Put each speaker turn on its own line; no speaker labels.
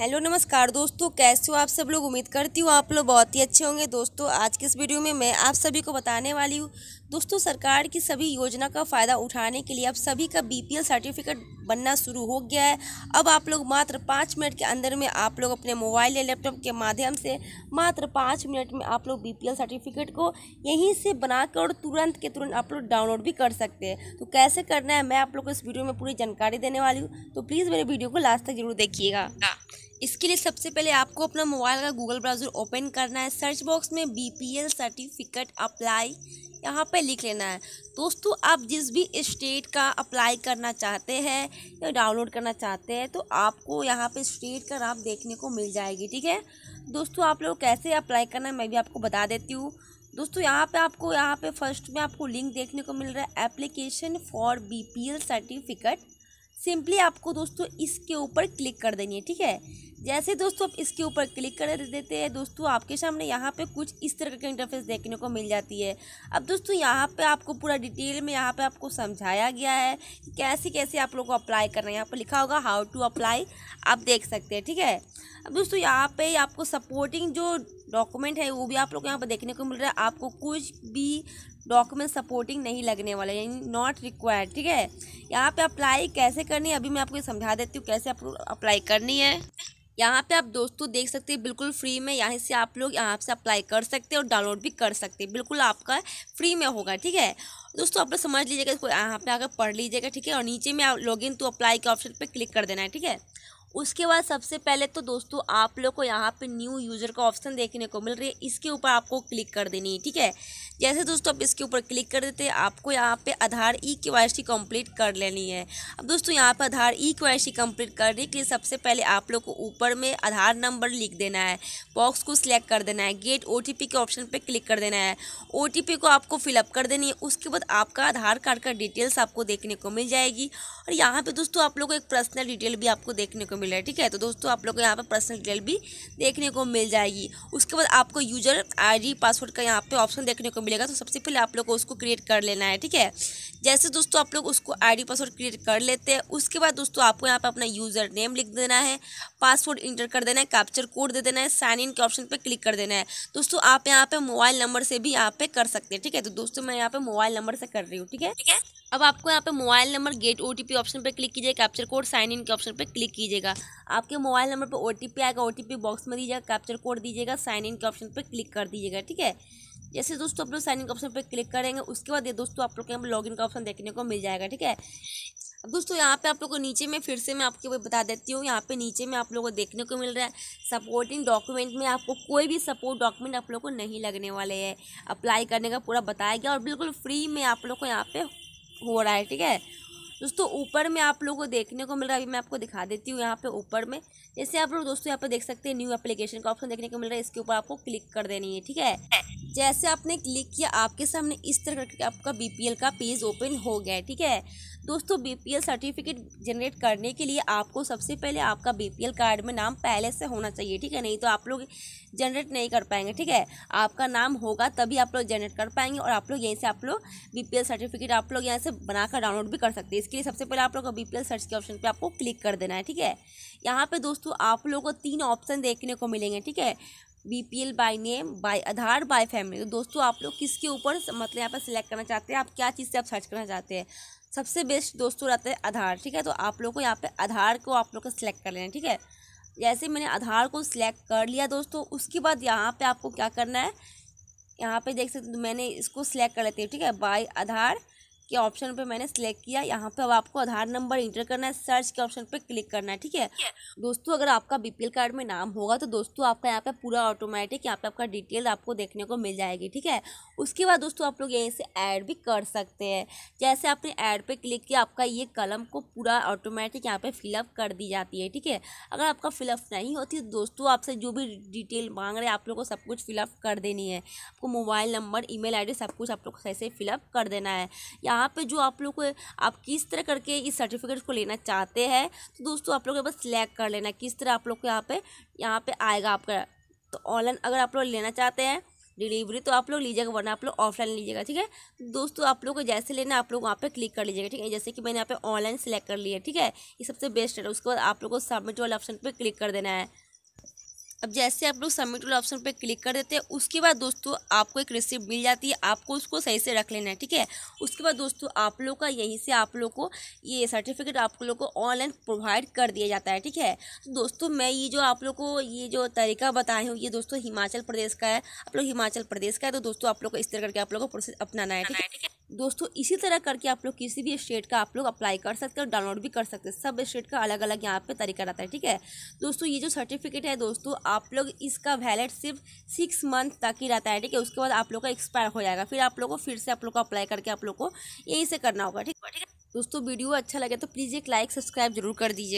hello नमस्कार दोस्तों कैसे हो आप सब लोग उम्मीद करती हूँ आप लोग बहुत ही अच्छे होंगे दोस्तों आज के इस वीडियो में मैं आप सभी को बताने वाली हूँ दोस्तों सरकार की सभी योजना का फ़ायदा उठाने के लिए अब सभी का बीपीएल सर्टिफिकेट बनना शुरू हो गया है अब आप लोग मात्र पाँच मिनट के अंदर में आप लोग अपने मोबाइल या लैपटॉप के माध्यम से मात्र पाँच मिनट में आप लोग बीपीएल सर्टिफिकेट को यहीं से बनाकर और तुरंत के तुरंत आप लोग डाउनलोड भी कर सकते हैं तो कैसे करना है मैं आप लोग को इस वीडियो में पूरी जानकारी देने वाली हूँ तो प्लीज़ मेरे वीडियो को लास्ट तक जरूर देखिएगा इसके लिए सबसे पहले आपको अपना मोबाइल का गूगल ब्राउज़र ओपन करना है सर्च बॉक्स में B P L certificate apply यहाँ पे लिख लेना है दोस्तों आप जिस भी स्टेट का अप्लाई करना चाहते हैं या डाउनलोड करना चाहते हैं तो आपको यहाँ पे स्टेट का नाम देखने को मिल जाएगी ठीक है दोस्तों आप लोग कैसे अप्लाई करना है मैं भी आपको बता देती हूँ दोस्तों यहाँ पे आपको यहाँ पे फर्स्ट में आपको लिंक देखने को मिल रहा है application for B certificate simply आपको दोस्तों इसके ऊपर क्लिक कर देनी है ठीक है जैसे दोस्तों आप इसके ऊपर क्लिक कर देते हैं दोस्तों आपके सामने यहाँ पे कुछ इस तरह का इंटरफेस देखने को मिल जाती है अब दोस्तों यहाँ पे आपको पूरा डिटेल में यहाँ पे आपको समझाया गया है कि कैसे कैसे आप लोगों को अप्लाई करना है यहाँ पर लिखा होगा हाउ टू अप्लाई आप देख सकते हैं ठीक है अब दोस्तों यहाँ पर आपको सपोर्टिंग जो डॉक्यूमेंट है वो भी आप लोग यहाँ पर देखने को मिल रहा है आपको कुछ भी डॉक्यूमेंट सपोर्टिंग नहीं लगने वाला यानी नॉट रिक्वायर्ड ठीक है यहाँ पे अप्लाई कैसे करनी है अभी मैं आपको समझा देती हूँ कैसे आप अप्लाई करनी है यहाँ पे आप दोस्तों देख सकते हैं बिल्कुल फ्री में यहाँ से आप लोग यहाँ से अप्लाई कर सकते हैं और डाउनलोड भी कर सकते हैं बिल्कुल आपका फ्री में होगा ठीक है दोस्तों आप लोग समझ लीजिएगा इसको यहाँ पे आकर पढ़ लीजिएगा ठीक है और नीचे में लॉगिन टू तो अप्लाई के ऑप्शन पर क्लिक कर देना है ठीक है उसके बाद सबसे पहले तो दोस्तों आप लोग को यहाँ पे न्यू यूज़र का ऑप्शन देखने को मिल रही है इसके ऊपर आपको क्लिक कर देनी है ठीक है जैसे दोस्तों आप इसके ऊपर क्लिक कर देते हैं आपको यहाँ पे आधार ई के वाई कंप्लीट कर लेनी है अब दोस्तों यहाँ पर आधार ई के वाई कंप्लीट करने के लिए सबसे पहले आप लोग को ऊपर में आधार नंबर लिख देना है बॉक्स को सिलेक्ट कर देना है गेट ओ के ऑप्शन पर क्लिक कर देना है ओ को आपको फिलअप कर देनी है उसके बाद आपका आधार कार्ड का डिटेल्स आपको देखने को मिल जाएगी और यहाँ पर दोस्तों आप लोग को एक पर्सनल डिटेल भी आपको देखने को मिल मिला ठीक है तो दोस्तों आप लोग को यहाँ पर पर्सनल डिटेल भी देखने को मिल जाएगी उसके बाद आपको यूजर आईडी पासवर्ड का यहाँ पे ऑप्शन देखने को मिलेगा तो सबसे पहले आप लोग को उसको क्रिएट कर लेना है ठीक है जैसे दोस्तों आप लोग उसको आई पासवर्ड क्रिएट कर लेते हैं उसके बाद दोस्तों आपको यहाँ पर अपना यूज़र नेम लिख देना है पासवर्ड इंटर कर देना है कैप्चर कोड दे देना है साइन इन के ऑप्शन पर क्लिक कर देना है दोस्तों आप यहाँ पर मोबाइल नंबर से भी यहाँ पर कर सकते हैं ठीक है तो दोस्तों मैं यहाँ पर मोबाइल नंबर से कर रही हूँ ठीक है ठीक है अब आपको यहाँ पे mobile number get OTP option पे क्लिक कीजिए कैप्चर कोड साइन इन के ऑप्शन पे क्लिक कीजिएगा दीजिएगा आपके मोबाइल नंबर पर ओ आएगा ओ बॉक्स में दीजिएगा कैप्चर कोड दीजिएगा साइन इन के ऑप्शन पर क्लिक कर दीजिएगा ठीक है जैसे दोस्तों आप लोग साइन इन के ऑप्शन पर क्लिक करेंगे उसके बाद ये दोस्तों आप लोग के यहाँ पर लॉगिन का ऑप्शन देखने को मिल जाएगा ठीक है अब दोस्तों यहाँ पे आप लोग को नीचे में फिर से मैं वो बता देती हूँ यहाँ पे नीचे में आप लोग को देखने को मिल रहा है सपोर्टिंग डॉक्यूमेंट में आपको कोई भी सपोर्ट डॉक्यूमेंट आप लोग को नहीं लगने वाले हैं अप्लाई करने का पूरा बताया गया और बिल्कुल फ्री में आप लोग को यहाँ पे हो रहा है ठीक है दोस्तों ऊपर में आप लोगों को देखने को मिल रहा है अभी मैं आपको दिखा देती हूँ यहाँ पे ऊपर में जैसे आप लोग दोस्तों यहाँ पे देख सकते हैं न्यू एप्लीकेशन का ऑप्शन देखने को मिल रहा है इसके ऊपर आपको क्लिक कर देनी है ठीक है जैसे आपने क्लिक किया आपके सामने इस तरह करके आपका बीपीएल का पेज ओपन हो गया ठीक है दोस्तों बीपीएल सर्टिफिकेट जनरेट करने के लिए आपको सबसे पहले आपका बीपीएल कार्ड में नाम पहले से होना चाहिए ठीक है नहीं तो आप लोग जनरेट नहीं कर पाएंगे ठीक है आपका नाम होगा तभी आप लोग जनरेट कर पाएंगे और आप लोग यहीं से आप लोग बीपीएल सर्टिफिकेट आप लोग यहाँ से बनाकर डाउनलोड भी कर सकते हैं इसके लिए सबसे पहले आप लोग बी पी सर्च के ऑप्शन पर आपको क्लिक कर देना है ठीक है यहाँ पर दोस्तों आप लोग को तीन ऑप्शन देखने को मिलेंगे ठीक है B P L by name by Aadhaar by family तो दोस्तों आप लोग किसके ऊपर मतलब यहाँ पर सिलेक्ट करना चाहते हैं आप क्या चीज़ से आप सर्च करना चाहते हैं सबसे बेस्ट दोस्तों तो रहता है आधार ठीक है तो आप लोग को यहाँ पे आधार को आप लोग को सिलेक्ट कर लेना है ठीक है जैसे मैंने आधार को सिलेक्ट कर लिया दोस्तों उसके बाद यहाँ पे आपको क्या करना है यहाँ पे देख सकते मैंने इसको सिलेक्ट कर लेती हूँ ठीक है बाई आधार के ऑप्शन पे मैंने सेलेक्ट किया यहाँ पे अब आपको आधार नंबर इंटर करना है सर्च के ऑप्शन पे क्लिक करना है ठीक है दोस्तों अगर आपका बीपीएल कार्ड में नाम होगा तो दोस्तों आपका यहाँ पे पूरा ऑटोमेटिक यहाँ पे आपका डिटेल आपको देखने को मिल जाएगी ठीक है उसके बाद दोस्तों आप लोग यहीं से ऐड भी कर सकते हैं जैसे आपने ऐड पर क्लिक किया आपका ये कलम को पूरा ऑटोमेटिक यहाँ पे फिलअप कर दी जाती है ठीक है अगर आपका फिलअप नहीं होती तो दोस्तों आपसे जो भी डिटेल मांग रहे हैं आप लोग को सब कुछ फिलअप कर देनी है आपको मोबाइल नंबर ई मेल सब कुछ आप लोग कैसे फिलअप कर देना है या यहाँ पे जो आप लोग को आप किस तरह करके इस सर्टिफिकेट को लेना चाहते हैं तो दोस्तों आप लोग को बस सिलेक्ट कर लेना किस तरह आप लोग को यहाँ पे यहाँ पे आएगा आपका तो ऑनलाइन अगर आप लोग लेना चाहते हैं डिलीवरी तो आप लोग लीजिएगा वरना आप लोग ऑफलाइन लीजिएगा ठीक है तो दोस्तों आप लोग को जैसे लेना आप लोग वहाँ पे क्लिक कर लीजिएगा ठीक है जैसे कि मैंने यहाँ पे ऑनलाइन सेलेक्ट कर लिया ठीक है ये सबसे बेस्ट है उसके बाद आप लोग को सबमिट वाले ऑप्शन पे क्लिक कर देना है अब जैसे आप लोग सबमिट वाले ऑप्शन पर क्लिक कर देते हैं उसके बाद दोस्तों आपको एक रिसिप्ट मिल जाती है आपको उसको सही से रख लेना है ठीक है उसके बाद दोस्तों आप लोग का यहीं से आप लोग को ये सर्टिफिकेट आप लोग को ऑनलाइन प्रोवाइड कर दिया जाता है ठीक है तो दोस्तों मैं ये जो आप लोग को ये जो तरीका बताए हूँ ये दोस्तों हिमाचल प्रदेश का है आप लोग हिमाचल प्रदेश का है तो दोस्तों आप लोग को इस तरह करके आप लोग को प्रोसेस अपनाना है ठीक है दोस्तों इसी तरह करके आप लोग किसी भी स्टेट का आप लोग अप्लाई कर सकते और डाउनलोड भी कर सकते हैं सब स्टेट का अलग अलग यहाँ पे तरीका रहता है ठीक है दोस्तों ये जो सर्टिफिकेट है दोस्तों आप लोग इसका वैलिड सिर्फ सिक्स मंथ तक ही रहता है ठीक है उसके बाद आप लोग का एक्सपायर हो जाएगा फिर आप लोग को फिर से आप लोग को अप्लाई करके आप लोग को यहीं से करना होगा ठीक है दोस्तों वीडियो अच्छा लगे तो प्लीज़ एक लाइक सब्सक्राइब जरूर कर दीजिएगा